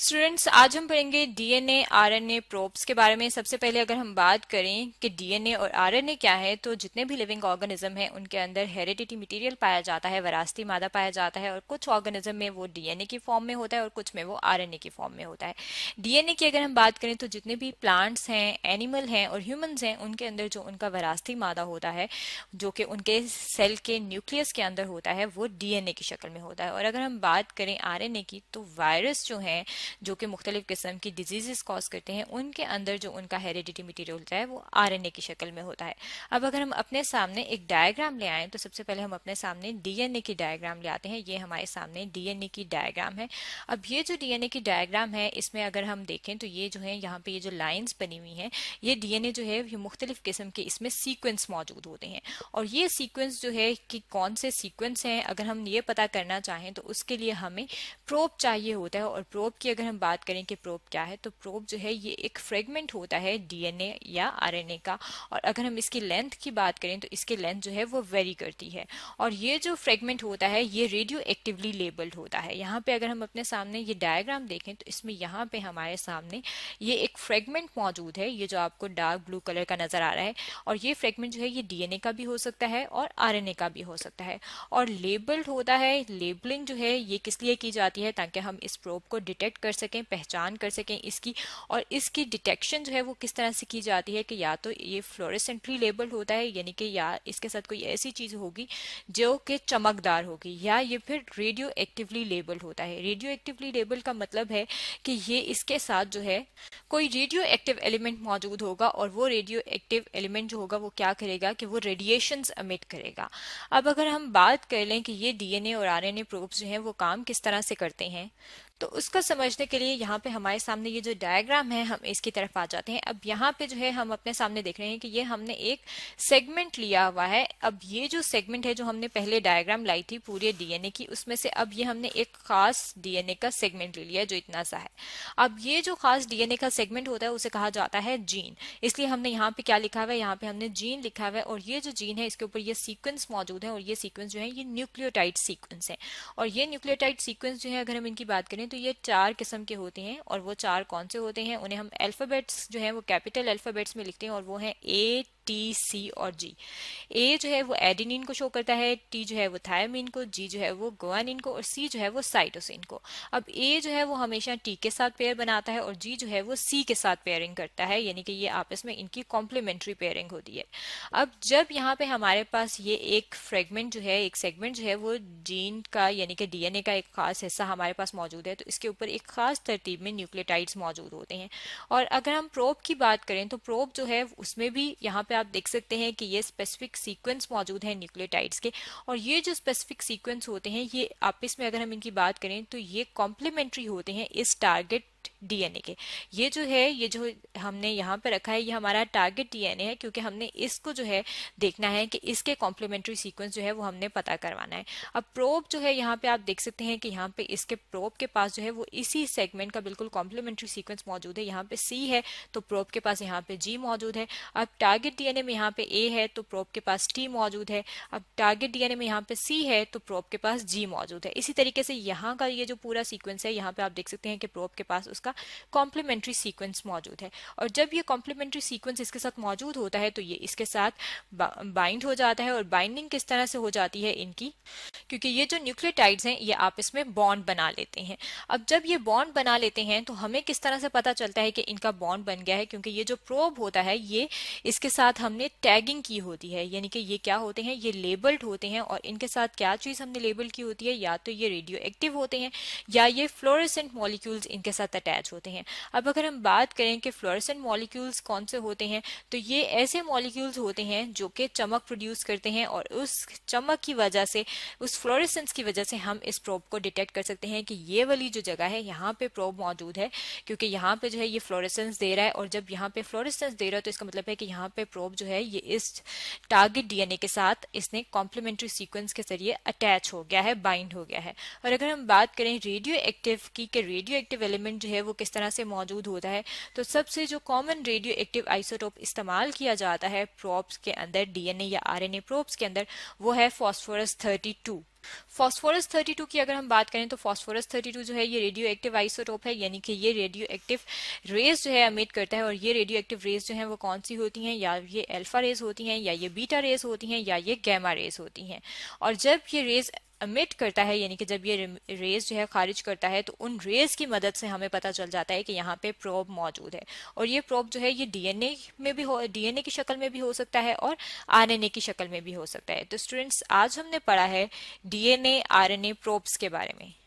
students आज हम पढ़ेंगे डीएनए आरएनए प्रोब्स के बारे में सबसे पहले अगर हम बात करें कि डीएनए और आरएनए क्या है तो जितने भी लिविंग ऑर्गेनिज्म हैं उनके अंदर हेरिडिटी मटेरियल पाया जाता है वरासती मादा पाया जाता है और कुछ ऑर्गेनिज्म में वो डीएनए की फॉर्म में होता है और कुछ में वो आर की फॉर्म में होता है डीएनए की अगर हम बात करें तो जितने भी प्लांट्स हैं एनिमल हैं और ह्यूमन्स हैं उनके अंदर जो उनका वरासती मादा होता है जो कि उनके सेल के न्यूक्लियस के अंदर होता है वो डीएनए की शक्ल में होता है और अगर हम बात करें आर की तो वायरस जो है जो कि मुख्तलिफ किस्म की डिजीज़ कॉज करते हैं उनके अंदर जो उनका हेरिडिटी मटीरियल होता है वो आर एन ए की शक्ल में होता है अब अगर हम अपने सामने एक डायग्राम ले आए तो सबसे पहले हम अपने सामने डी एन ए की डायग्राम ले आते हैं ये हमारे सामने डी एन ए की डायग्राम है अब ये जो डी एन ए की डायग्राम है इसमें अगर हम देखें तो ये जो है यहाँ पे ये जो लाइन्स बनी हुई हैं ये डी एन ए जो है ये मुख्तलिफ किस्म के इसमें सीक्वेंस मौजूद होते हैं और ये सीक्वेंस जो है कि कौन से सीक्वेंस हैं अगर हम ये पता करना चाहें तो उसके लिए हमें प्रोप चाहिए होता है और प्रोप की अगर हम बात करें कि प्रोब क्या है तो प्रोब जो है ये एक फ्रेगमेंट होता है डीएनए या आरएनए का और अगर हम इसकी लेंथ की बात करें तो इसकी लेंथ जो है वो वेरी करती है और ये जो फ्रेगमेंट होता है ये रेडियो एक्टिवली लेबल्ड होता है यहाँ पे अगर हम अपने सामने ये डायग्राम देखें तो इसमें यहाँ पे हमारे सामने ये एक फ्रेगमेंट मौजूद है ये जो आपको डार्क ब्लू कलर का नजर आ रहा है और ये फ्रेगमेंट जो है ये डीएनए का भी हो सकता है और आर का भी हो सकता है और लेबल्ड होता है लेबलिंग जो है ये किस लिए की जाती है ताकि हम इस प्रोब को डिटेक्ट कर सकें पहचान कर सकें इसकी और इसकी डिटेक्शन जो है वो किस तरह से की जाती है कि या तो ये फ्लोरेसेंटली लेबल होता है यानी कि या इसके साथ कोई ऐसी चीज़ होगी जो कि चमकदार होगी या ये फिर रेडियो एक्टिवली लेबल होता है रेडियो एक्टिवली लेबल का मतलब है कि ये इसके साथ जो है कोई रेडियो एक्टिव एलिमेंट मौजूद होगा और वो रेडियो एक्टिव एलिमेंट जो होगा वो क्या करेगा कि वो रेडिएशन अमिट करेगा अब अगर हम बात कर लें कि ये डीएनए और आरएनए प्रोब्स जो हैं वो काम किस तरह से करते हैं तो उसको समझने के लिए यहाँ पे हमारे सामने ये जो डायग्राम है हम इसकी तरफ आ जाते हैं अब यहाँ पे जो है हम अपने सामने देख रहे हैं कि ये हमने एक सेगमेंट लिया हुआ है अब ये जो सेगमेंट है जो हमने पहले डायग्राम लाई थी पूरे डीएनए की उसमें से अब ये हमने एक खास डीएनए का सेगमेंट ले लिया जो इतना सा है अब ये जो खास डीएनए का सेगमेंट होता है उसे कहा जाता है जीन इसलिए हमने यहाँ पे क्या लिखा हुआ है यहाँ पे हमने जीन लिखा हुआ है और ये जो जीन है इसके ऊपर ये सीक्वेंस मौजूद है और ये सीक्वेंस जो है ये न्यूक्लियोटाइड सीक्वेंस है और ये न्यूक्लियोटाइड सीक्वेंस जो है अगर हम इनकी बात करें तो ये चार किस्म के होते हैं और वो चार कौन से होते हैं उन्हें हम अल्फ़ाबेट्स जो हैं वो कैपिटल अल्फ़ाबेट्स में लिखते हैं और वो हैं ए टी सी और जी ए जो है वो एडिनिन को शो करता है टी जो है वो थायमिन को जी जो है वो गोवानिन को और सी जो है वो साइटोसिन को अब ए जो है वो हमेशा टी के साथ पेयर बनाता है और जी जो है वो सी के साथ पेयरिंग करता है यानी कि ये आपस में इनकी कॉम्प्लीमेंट्री पेयरिंग होती है अब जब यहाँ पे हमारे पास ये एक फ्रेगमेंट जो है एक सेगमेंट जो है वो जीन का यानी कि डीएनए का एक खास हिस्सा हमारे पास मौजूद है तो इसके ऊपर एक खास तरतीब में न्यूक्लियोटाइड्स मौजूद होते हैं और अगर हम प्रोप की बात करें तो प्रोप जो है उसमें भी यहाँ पे आप देख सकते हैं कि ये स्पेसिफिक सीक्वेंस मौजूद है न्यूक्लियोटाइड्स के और ये जो स्पेसिफिक सीक्वेंस होते हैं ये आपस में अगर हम इनकी बात करें तो ये कॉम्प्लीमेंट्री होते हैं इस टारगेट डीएनए के ये जो है ये जो हमने यहाँ पर रखा है ये हमारा टारगेट डीएनए है क्योंकि हमने इसको जो है देखना है कि इसके कॉम्प्लीमेंट्री सीक्वेंस जो है वो हमने पता करवाना है अब प्रोब जो है यहाँ पे आप देख सकते हैं कि यहाँ पे इसके प्रोब के पास जो है वो इसी सेगमेंट का बिल्कुल कॉम्प्लीमेंट्री सीक्वेंस मौजूद है यहाँ पे सी है तो प्रोप के पास यहाँ पे जी मौजूद है अब टारगेट डीएनए में यहाँ पे ए है तो प्रोप के पास टी मौजूद है अब टारगेट डीएनए में यहाँ पे सी है तो प्रोप के पास जी मौजूद है इसी तरीके से यहाँ का ये जो पूरा सीक्वेंस है यहाँ पे आप देख सकते हैं कि प्रोप के पास उसका इसका कॉम्प्लीमेंट्री सीक्वेंस मौजूद है और जब ये कॉम्प्लीमेंट्री सीक्वेंस इसके साथ मौजूद होता है तो ये इसके साथ बाइंड हो जाता है और बाइंडिंग किस तरह से हो जाती है इनकी क्योंकि ये जो न्यूक्लियोटाइड्स हैं ये आप इसमें बॉन्ड बना लेते हैं अब जब ये बॉन्ड बना लेते हैं तो हमें किस तरह से पता चलता है कि इनका बॉन्ड बन गया है क्योंकि ये जो प्रोब होता है ये इसके साथ हमने टैगिंग की होती है यानी कि ये क्या होते हैं ये लेबल्ड होते हैं और इनके साथ क्या चीज़ हमने लेबल की होती है या तो ये रेडियो एक्टिव होते हैं या ये फ्लोरेसेंट मॉलिक्यूल्स इनके साथ अटैच अटैच होते हैं अब अगर हम बात करें कि फ्लोरसेंट मॉलिक्यूल्स कौन से होते हैं तो ये ऐसे मॉलिक्यूल्स होते हैं जो कि चमक प्रोड्यूस करते हैं और उस चमक की वजह से उस फ्लोरेसेंस की वजह से हम इस प्रोब को डिटेक्ट कर सकते हैं कि ये वाली जो जगह है यहाँ पे प्रोब मौजूद है क्योंकि यहाँ पे जो है ये फ्लोरेसेंस दे रहा है और जब यहाँ पे फ्लोरेसेंस दे रहा है तो इसका मतलब है कि यहाँ पे प्रोब जो है ये इस टारगेट डीएनए के साथ इसने कॉम्प्लीमेंट्री सीक्वेंस के जरिए अटैच हो गया है बाइंड हो गया है और अगर हम बात करें रेडियो एक्टिव की रेडियो एक्टिव एलिमेंट जो है वो किस तरह से मौजूद होता है तो सबसे जो कॉमन रेडियो एक्टिव आइसोटोप इस्तेमाल किया जाता है प्रोप्स के अंदर डीएनए या आरएनए प्रोप्स के अंदर वो है फॉस्फोरस 32 फॉस्फोरस 32 की अगर हम बात करें तो फॉस्फोरस 32 जो है ये रेडियो एक्टिव आइसोटोप है यानी कि ये रेडियो एक्टिव रेज जो है अमिट करता है और ये रेडियो एक्टिव रेज जो है वो कौन सी होती हैं या ये अल्फा रेज होती हैं या ये बीटा रेज होती हैं या ये गैमा रेज होती हैं और जब ये रेज अमिट करता है यानी कि जब ये रेज जो है खारिज करता है तो उन रेज की मदद से हमें पता चल जाता है कि यहाँ पे प्रोब मौजूद है और ये प्रोब जो है ये डीएनए में भी हो डीएनए की शक्ल में भी हो सकता है और आरएनए की शक्ल में भी हो सकता है तो स्टूडेंट्स आज हमने पढ़ा है डीएनए आरएनए प्रोब्स के बारे में